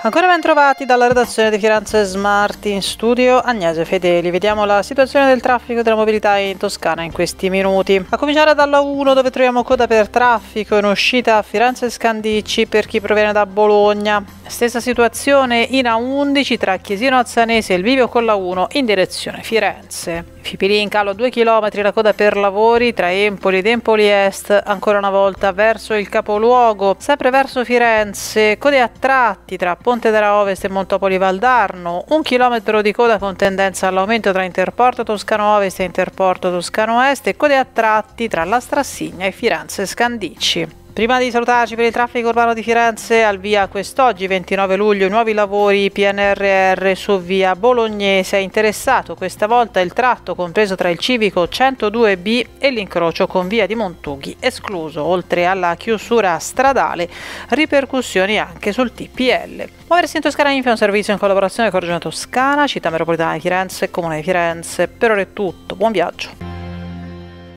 Ancora ben trovati dalla redazione di Firenze Smart in studio Agnese Fedeli. Vediamo la situazione del traffico e della mobilità in Toscana in questi minuti. A cominciare dalla 1 dove troviamo coda per traffico in uscita a Firenze Scandicci per chi proviene da Bologna. Stessa situazione in A11 tra Chiesino Azzanese e il Vivio con la 1 in direzione Firenze. Fipili in calo 2 km la coda per lavori tra Empoli ed Empoli Est, ancora una volta verso il capoluogo, sempre verso Firenze, code a tratti tra Ponte della Ovest e Montopoli Valdarno, un chilometro di coda con tendenza all'aumento tra Interporto Toscano Ovest e Interporto Toscano Est e code a tratti tra la Strassigna e Firenze Scandici. Prima di salutarci per il traffico urbano di Firenze, al via quest'oggi 29 luglio nuovi lavori PNRR su via Bolognese. È interessato questa volta il tratto compreso tra il civico 102B e l'incrocio con via di Montughi, escluso oltre alla chiusura stradale, ripercussioni anche sul TPL. Muoversi in Toscana Info è un servizio in collaborazione con Regione Toscana, Città Metropolitana di Firenze e Comune di Firenze. Per ora è tutto, buon viaggio.